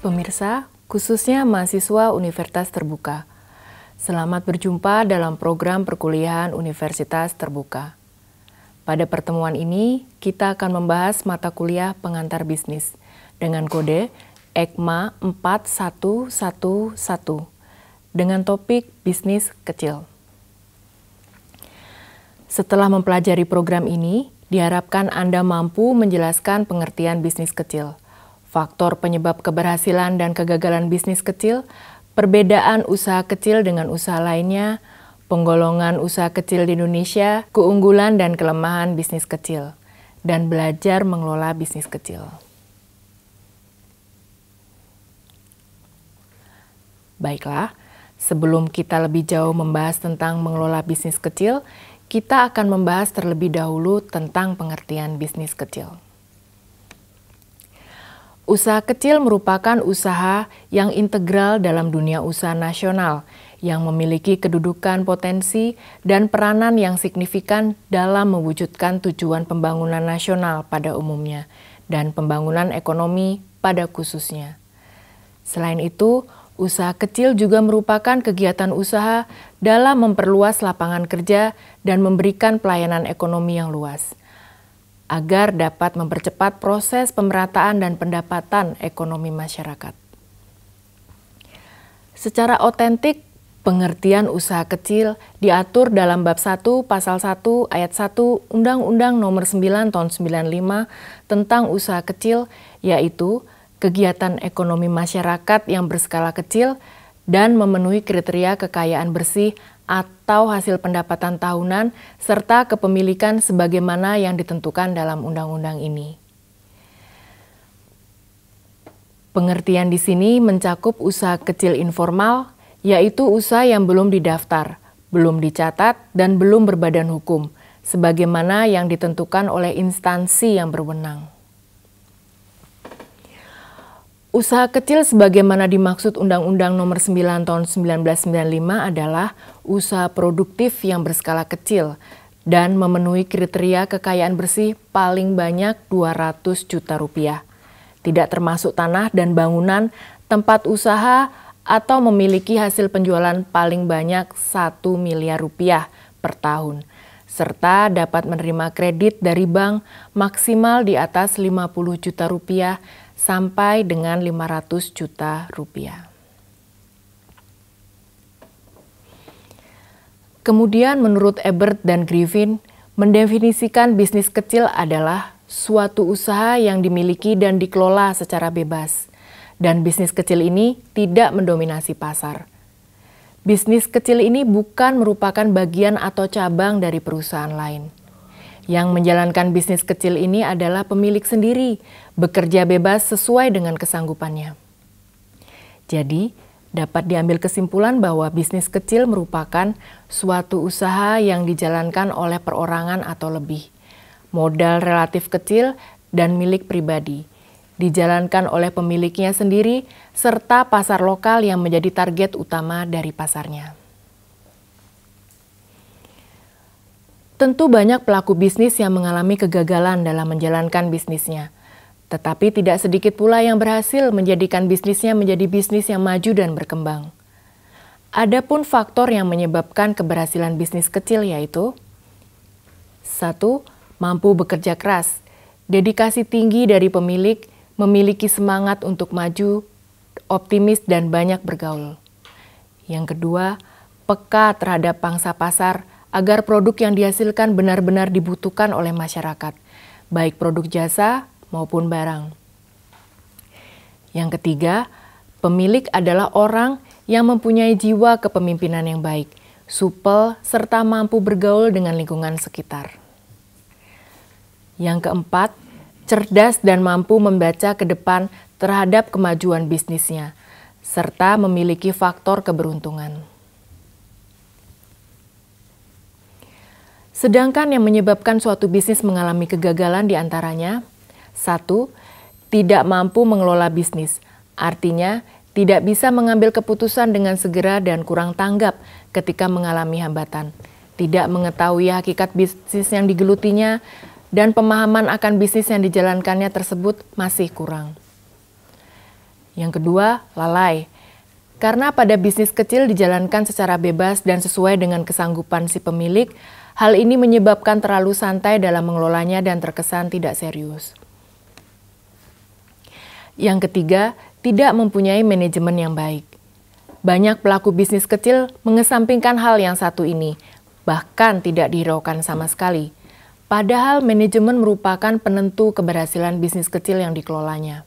Pemirsa, khususnya mahasiswa Universitas Terbuka. Selamat berjumpa dalam program perkuliahan Universitas Terbuka. Pada pertemuan ini, kita akan membahas mata kuliah pengantar bisnis dengan kode EKMA 4111 dengan topik bisnis kecil. Setelah mempelajari program ini, diharapkan Anda mampu menjelaskan pengertian bisnis kecil. Faktor penyebab keberhasilan dan kegagalan bisnis kecil, perbedaan usaha kecil dengan usaha lainnya, penggolongan usaha kecil di Indonesia, keunggulan dan kelemahan bisnis kecil, dan belajar mengelola bisnis kecil. Baiklah, sebelum kita lebih jauh membahas tentang mengelola bisnis kecil, kita akan membahas terlebih dahulu tentang pengertian bisnis kecil. Usaha kecil merupakan usaha yang integral dalam dunia usaha nasional yang memiliki kedudukan potensi dan peranan yang signifikan dalam mewujudkan tujuan pembangunan nasional pada umumnya dan pembangunan ekonomi pada khususnya. Selain itu, usaha kecil juga merupakan kegiatan usaha dalam memperluas lapangan kerja dan memberikan pelayanan ekonomi yang luas agar dapat mempercepat proses pemerataan dan pendapatan ekonomi masyarakat. Secara otentik, pengertian usaha kecil diatur dalam bab 1 pasal 1 ayat 1 Undang-Undang Nomor 9 tahun 95 tentang usaha kecil yaitu kegiatan ekonomi masyarakat yang berskala kecil dan memenuhi kriteria kekayaan bersih atau hasil pendapatan tahunan serta kepemilikan sebagaimana yang ditentukan dalam undang-undang ini. Pengertian di sini mencakup usaha kecil informal, yaitu usaha yang belum didaftar, belum dicatat, dan belum berbadan hukum, sebagaimana yang ditentukan oleh instansi yang berwenang. Usaha kecil sebagaimana dimaksud Undang-Undang Nomor 9 Tahun 1995 adalah usaha produktif yang berskala kecil dan memenuhi kriteria kekayaan bersih paling banyak 200 juta rupiah. Tidak termasuk tanah dan bangunan, tempat usaha, atau memiliki hasil penjualan paling banyak 1 miliar rupiah per tahun serta dapat menerima kredit dari bank maksimal di atas 50 juta rupiah sampai dengan 500 juta rupiah. Kemudian menurut Ebert dan Griffin, mendefinisikan bisnis kecil adalah suatu usaha yang dimiliki dan dikelola secara bebas. Dan bisnis kecil ini tidak mendominasi pasar. Bisnis kecil ini bukan merupakan bagian atau cabang dari perusahaan lain. Yang menjalankan bisnis kecil ini adalah pemilik sendiri, bekerja bebas sesuai dengan kesanggupannya. Jadi, dapat diambil kesimpulan bahwa bisnis kecil merupakan suatu usaha yang dijalankan oleh perorangan atau lebih. Modal relatif kecil dan milik pribadi, dijalankan oleh pemiliknya sendiri serta pasar lokal yang menjadi target utama dari pasarnya. Tentu banyak pelaku bisnis yang mengalami kegagalan dalam menjalankan bisnisnya. Tetapi tidak sedikit pula yang berhasil menjadikan bisnisnya menjadi bisnis yang maju dan berkembang. Adapun faktor yang menyebabkan keberhasilan bisnis kecil yaitu 1. Mampu bekerja keras, dedikasi tinggi dari pemilik, memiliki semangat untuk maju, optimis dan banyak bergaul. Yang kedua, peka terhadap pangsa pasar agar produk yang dihasilkan benar-benar dibutuhkan oleh masyarakat, baik produk jasa maupun barang. Yang ketiga, pemilik adalah orang yang mempunyai jiwa kepemimpinan yang baik, supel, serta mampu bergaul dengan lingkungan sekitar. Yang keempat, cerdas dan mampu membaca ke depan terhadap kemajuan bisnisnya, serta memiliki faktor keberuntungan. Sedangkan yang menyebabkan suatu bisnis mengalami kegagalan diantaranya, satu, tidak mampu mengelola bisnis, artinya tidak bisa mengambil keputusan dengan segera dan kurang tanggap ketika mengalami hambatan, tidak mengetahui hakikat bisnis yang digelutinya, dan pemahaman akan bisnis yang dijalankannya tersebut masih kurang. Yang kedua, lalai. Karena pada bisnis kecil dijalankan secara bebas dan sesuai dengan kesanggupan si pemilik, Hal ini menyebabkan terlalu santai dalam mengelolanya dan terkesan tidak serius. Yang ketiga, tidak mempunyai manajemen yang baik. Banyak pelaku bisnis kecil mengesampingkan hal yang satu ini, bahkan tidak dihiraukan sama sekali. Padahal manajemen merupakan penentu keberhasilan bisnis kecil yang dikelolanya.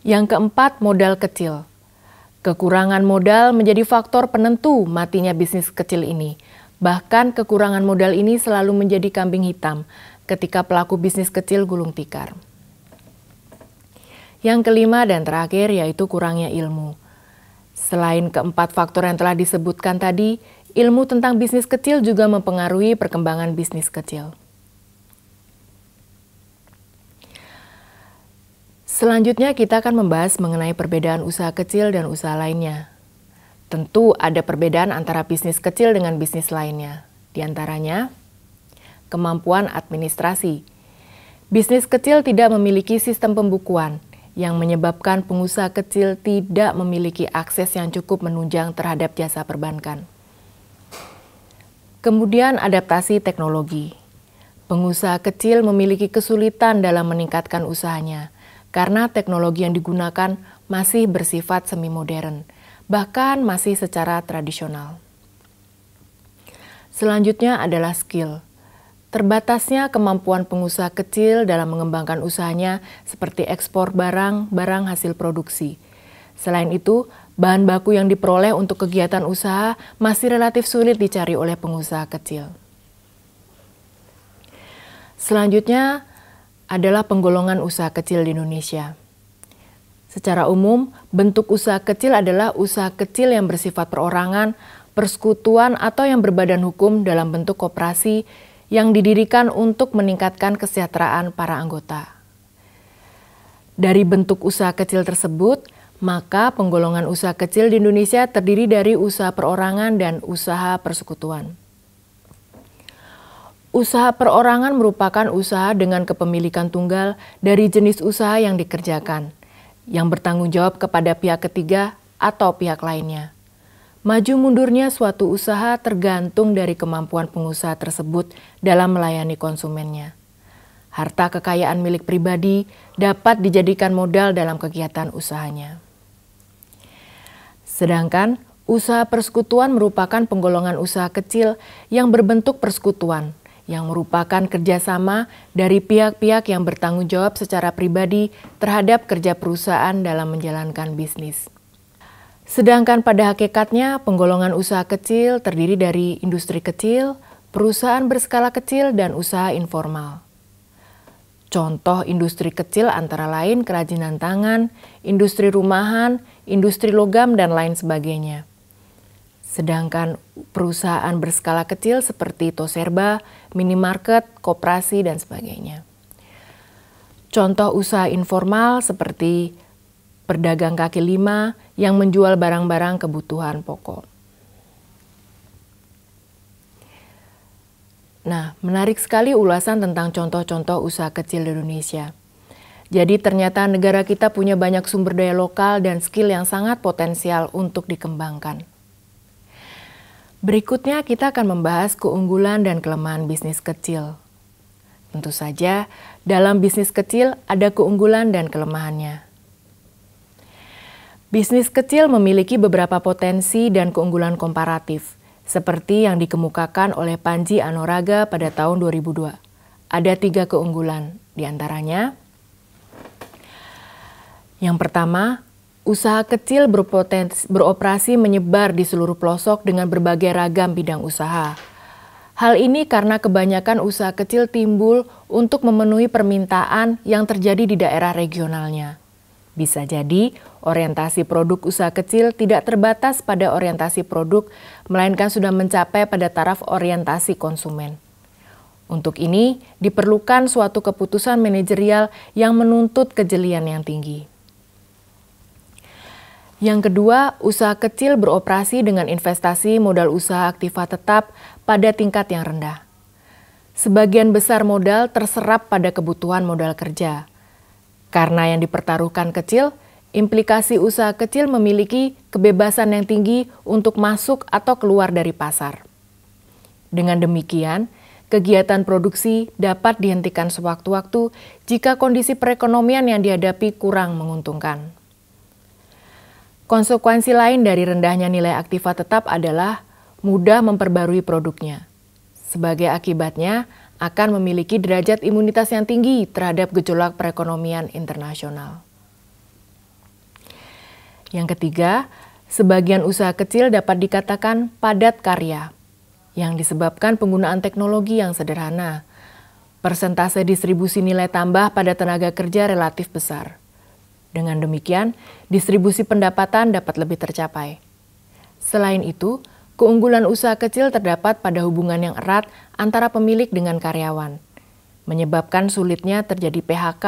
Yang keempat, modal kecil. Kekurangan modal menjadi faktor penentu matinya bisnis kecil ini. Bahkan kekurangan modal ini selalu menjadi kambing hitam ketika pelaku bisnis kecil gulung tikar. Yang kelima dan terakhir yaitu kurangnya ilmu. Selain keempat faktor yang telah disebutkan tadi, ilmu tentang bisnis kecil juga mempengaruhi perkembangan bisnis kecil. Selanjutnya kita akan membahas mengenai perbedaan usaha kecil dan usaha lainnya. Tentu ada perbedaan antara bisnis kecil dengan bisnis lainnya. Di antaranya, kemampuan administrasi. Bisnis kecil tidak memiliki sistem pembukuan yang menyebabkan pengusaha kecil tidak memiliki akses yang cukup menunjang terhadap jasa perbankan. Kemudian adaptasi teknologi. Pengusaha kecil memiliki kesulitan dalam meningkatkan usahanya karena teknologi yang digunakan masih bersifat semi modern bahkan masih secara tradisional. Selanjutnya adalah skill. Terbatasnya kemampuan pengusaha kecil dalam mengembangkan usahanya seperti ekspor barang-barang hasil produksi. Selain itu, bahan baku yang diperoleh untuk kegiatan usaha masih relatif sulit dicari oleh pengusaha kecil. Selanjutnya adalah penggolongan usaha kecil di Indonesia. Secara umum, bentuk usaha kecil adalah usaha kecil yang bersifat perorangan, persekutuan, atau yang berbadan hukum dalam bentuk koperasi yang didirikan untuk meningkatkan kesejahteraan para anggota. Dari bentuk usaha kecil tersebut, maka penggolongan usaha kecil di Indonesia terdiri dari usaha perorangan dan usaha persekutuan. Usaha perorangan merupakan usaha dengan kepemilikan tunggal dari jenis usaha yang dikerjakan – yang bertanggung jawab kepada pihak ketiga atau pihak lainnya. Maju mundurnya suatu usaha tergantung dari kemampuan pengusaha tersebut dalam melayani konsumennya. Harta kekayaan milik pribadi dapat dijadikan modal dalam kegiatan usahanya. Sedangkan usaha persekutuan merupakan penggolongan usaha kecil yang berbentuk persekutuan yang merupakan kerjasama dari pihak-pihak yang bertanggung jawab secara pribadi terhadap kerja perusahaan dalam menjalankan bisnis. Sedangkan pada hakikatnya, penggolongan usaha kecil terdiri dari industri kecil, perusahaan berskala kecil, dan usaha informal. Contoh industri kecil antara lain kerajinan tangan, industri rumahan, industri logam, dan lain sebagainya. Sedangkan perusahaan berskala kecil seperti Toserba, minimarket, koperasi, dan sebagainya. Contoh usaha informal seperti pedagang kaki lima yang menjual barang-barang kebutuhan pokok. Nah, menarik sekali ulasan tentang contoh-contoh usaha kecil di Indonesia. Jadi ternyata negara kita punya banyak sumber daya lokal dan skill yang sangat potensial untuk dikembangkan. Berikutnya kita akan membahas keunggulan dan kelemahan bisnis kecil. Tentu saja, dalam bisnis kecil ada keunggulan dan kelemahannya. Bisnis kecil memiliki beberapa potensi dan keunggulan komparatif, seperti yang dikemukakan oleh Panji Anoraga pada tahun 2002. Ada tiga keunggulan, diantaranya yang pertama, Usaha kecil berpotensi beroperasi menyebar di seluruh pelosok dengan berbagai ragam bidang usaha. Hal ini karena kebanyakan usaha kecil timbul untuk memenuhi permintaan yang terjadi di daerah regionalnya. Bisa jadi, orientasi produk usaha kecil tidak terbatas pada orientasi produk, melainkan sudah mencapai pada taraf orientasi konsumen. Untuk ini, diperlukan suatu keputusan manajerial yang menuntut kejelian yang tinggi. Yang kedua, usaha kecil beroperasi dengan investasi modal usaha aktiva tetap pada tingkat yang rendah. Sebagian besar modal terserap pada kebutuhan modal kerja. Karena yang dipertaruhkan kecil, implikasi usaha kecil memiliki kebebasan yang tinggi untuk masuk atau keluar dari pasar. Dengan demikian, kegiatan produksi dapat dihentikan sewaktu-waktu jika kondisi perekonomian yang dihadapi kurang menguntungkan. Konsekuensi lain dari rendahnya nilai aktiva tetap adalah mudah memperbarui produknya. Sebagai akibatnya, akan memiliki derajat imunitas yang tinggi terhadap gejolak perekonomian internasional. Yang ketiga, sebagian usaha kecil dapat dikatakan padat karya, yang disebabkan penggunaan teknologi yang sederhana. Persentase distribusi nilai tambah pada tenaga kerja relatif besar. Dengan demikian, distribusi pendapatan dapat lebih tercapai. Selain itu, keunggulan usaha kecil terdapat pada hubungan yang erat antara pemilik dengan karyawan, menyebabkan sulitnya terjadi PHK.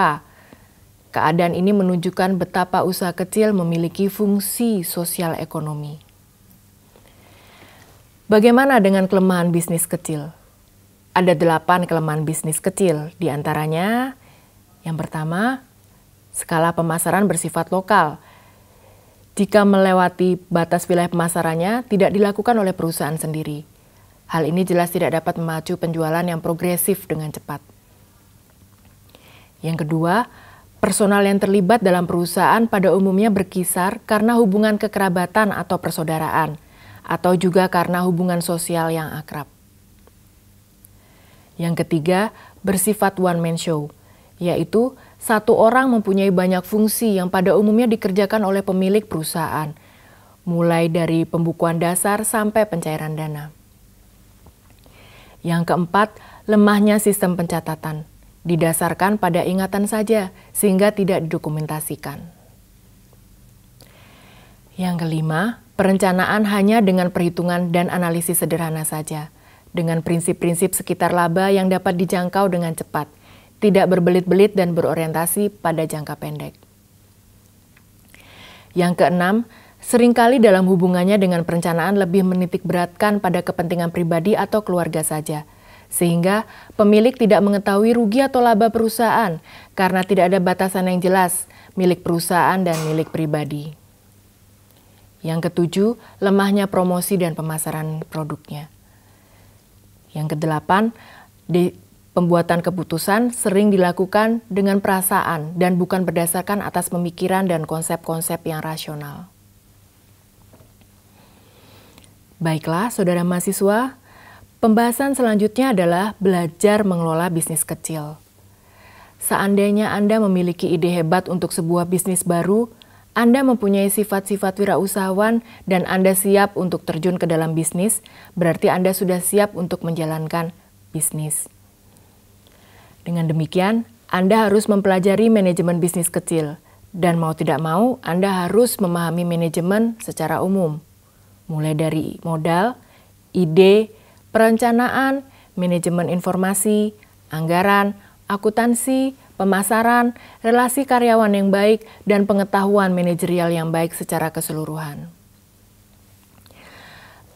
Keadaan ini menunjukkan betapa usaha kecil memiliki fungsi sosial ekonomi. Bagaimana dengan kelemahan bisnis kecil? Ada delapan kelemahan bisnis kecil, diantaranya yang pertama, Skala pemasaran bersifat lokal. Jika melewati batas wilayah pemasarannya, tidak dilakukan oleh perusahaan sendiri. Hal ini jelas tidak dapat memacu penjualan yang progresif dengan cepat. Yang kedua, personal yang terlibat dalam perusahaan pada umumnya berkisar karena hubungan kekerabatan atau persaudaraan, atau juga karena hubungan sosial yang akrab. Yang ketiga, bersifat one-man show, yaitu satu orang mempunyai banyak fungsi yang pada umumnya dikerjakan oleh pemilik perusahaan, mulai dari pembukuan dasar sampai pencairan dana. Yang keempat, lemahnya sistem pencatatan didasarkan pada ingatan saja sehingga tidak didokumentasikan. Yang kelima, perencanaan hanya dengan perhitungan dan analisis sederhana saja, dengan prinsip-prinsip sekitar laba yang dapat dijangkau dengan cepat – tidak berbelit-belit dan berorientasi pada jangka pendek. Yang keenam, seringkali dalam hubungannya dengan perencanaan lebih menitik beratkan pada kepentingan pribadi atau keluarga saja, sehingga pemilik tidak mengetahui rugi atau laba perusahaan karena tidak ada batasan yang jelas milik perusahaan dan milik pribadi. Yang ketujuh, lemahnya promosi dan pemasaran produknya. Yang kedelapan, Pembuatan keputusan sering dilakukan dengan perasaan dan bukan berdasarkan atas pemikiran dan konsep-konsep yang rasional. Baiklah, saudara mahasiswa, pembahasan selanjutnya adalah belajar mengelola bisnis kecil. Seandainya Anda memiliki ide hebat untuk sebuah bisnis baru, Anda mempunyai sifat-sifat wirausahawan dan Anda siap untuk terjun ke dalam bisnis, berarti Anda sudah siap untuk menjalankan bisnis. Dengan demikian, Anda harus mempelajari manajemen bisnis kecil, dan mau tidak mau, Anda harus memahami manajemen secara umum, mulai dari modal, ide, perencanaan, manajemen informasi, anggaran, akuntansi, pemasaran, relasi karyawan yang baik, dan pengetahuan manajerial yang baik secara keseluruhan.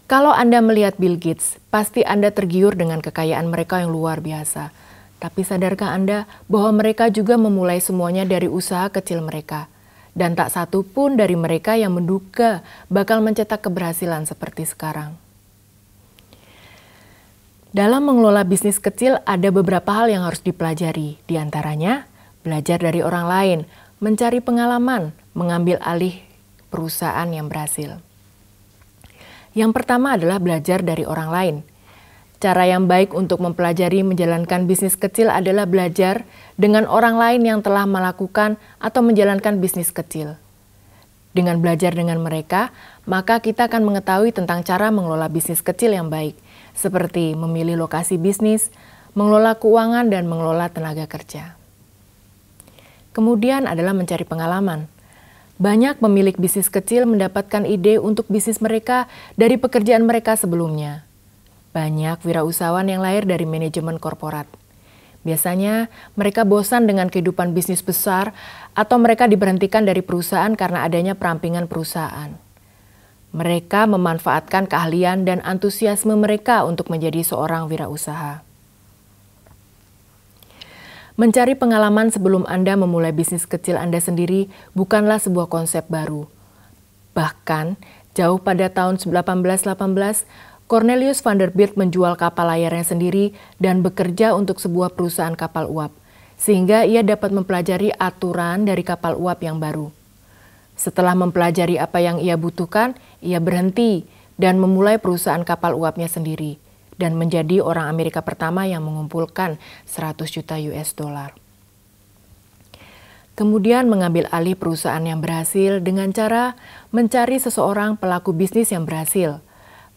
Kalau Anda melihat Bill Gates, pasti Anda tergiur dengan kekayaan mereka yang luar biasa. Tapi sadarkah Anda bahwa mereka juga memulai semuanya dari usaha kecil mereka? Dan tak satu pun dari mereka yang menduga bakal mencetak keberhasilan seperti sekarang. Dalam mengelola bisnis kecil ada beberapa hal yang harus dipelajari. Di antaranya, belajar dari orang lain, mencari pengalaman, mengambil alih perusahaan yang berhasil. Yang pertama adalah belajar dari orang lain – Cara yang baik untuk mempelajari menjalankan bisnis kecil adalah belajar dengan orang lain yang telah melakukan atau menjalankan bisnis kecil. Dengan belajar dengan mereka, maka kita akan mengetahui tentang cara mengelola bisnis kecil yang baik, seperti memilih lokasi bisnis, mengelola keuangan, dan mengelola tenaga kerja. Kemudian adalah mencari pengalaman. Banyak pemilik bisnis kecil mendapatkan ide untuk bisnis mereka dari pekerjaan mereka sebelumnya. Banyak wirausahawan yang lahir dari manajemen korporat. Biasanya mereka bosan dengan kehidupan bisnis besar atau mereka diberhentikan dari perusahaan karena adanya perampingan perusahaan. Mereka memanfaatkan keahlian dan antusiasme mereka untuk menjadi seorang wirausaha. Mencari pengalaman sebelum Anda memulai bisnis kecil Anda sendiri bukanlah sebuah konsep baru. Bahkan, jauh pada tahun 1818, Cornelius Vanderbilt menjual kapal layarnya sendiri dan bekerja untuk sebuah perusahaan kapal uap, sehingga ia dapat mempelajari aturan dari kapal uap yang baru. Setelah mempelajari apa yang ia butuhkan, ia berhenti dan memulai perusahaan kapal uapnya sendiri dan menjadi orang Amerika pertama yang mengumpulkan 100 juta US dollar. Kemudian mengambil alih perusahaan yang berhasil dengan cara mencari seseorang pelaku bisnis yang berhasil –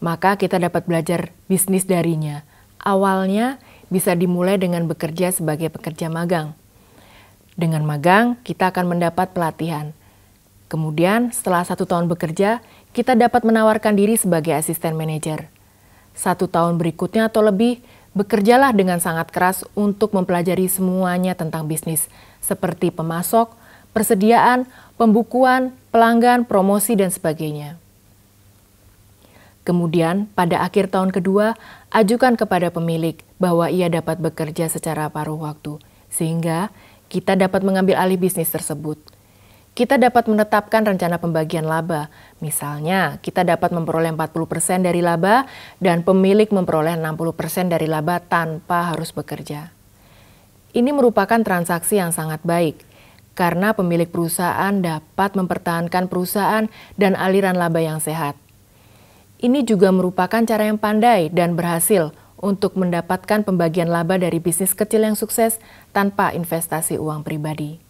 maka kita dapat belajar bisnis darinya. Awalnya bisa dimulai dengan bekerja sebagai pekerja magang. Dengan magang, kita akan mendapat pelatihan. Kemudian, setelah satu tahun bekerja, kita dapat menawarkan diri sebagai asisten manajer. Satu tahun berikutnya atau lebih, bekerjalah dengan sangat keras untuk mempelajari semuanya tentang bisnis, seperti pemasok, persediaan, pembukuan, pelanggan, promosi, dan sebagainya. Kemudian, pada akhir tahun kedua, ajukan kepada pemilik bahwa ia dapat bekerja secara paruh waktu, sehingga kita dapat mengambil alih bisnis tersebut. Kita dapat menetapkan rencana pembagian laba. Misalnya, kita dapat memperoleh 40% dari laba dan pemilik memperoleh 60% dari laba tanpa harus bekerja. Ini merupakan transaksi yang sangat baik karena pemilik perusahaan dapat mempertahankan perusahaan dan aliran laba yang sehat ini juga merupakan cara yang pandai dan berhasil untuk mendapatkan pembagian laba dari bisnis kecil yang sukses tanpa investasi uang pribadi.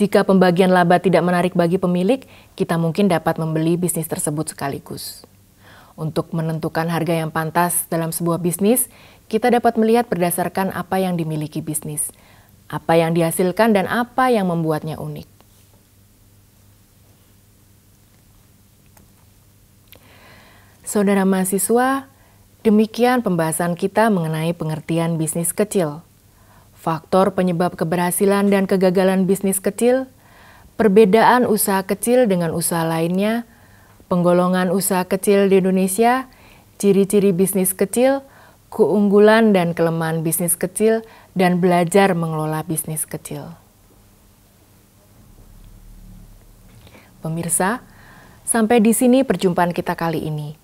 Jika pembagian laba tidak menarik bagi pemilik, kita mungkin dapat membeli bisnis tersebut sekaligus. Untuk menentukan harga yang pantas dalam sebuah bisnis, kita dapat melihat berdasarkan apa yang dimiliki bisnis, apa yang dihasilkan, dan apa yang membuatnya unik. Saudara mahasiswa, demikian pembahasan kita mengenai pengertian bisnis kecil. Faktor penyebab keberhasilan dan kegagalan bisnis kecil, perbedaan usaha kecil dengan usaha lainnya, penggolongan usaha kecil di Indonesia, ciri-ciri bisnis kecil, keunggulan dan kelemahan bisnis kecil, dan belajar mengelola bisnis kecil. Pemirsa, sampai di sini perjumpaan kita kali ini.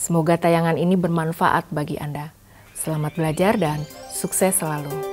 Semoga tayangan ini bermanfaat bagi Anda. Selamat belajar dan sukses selalu.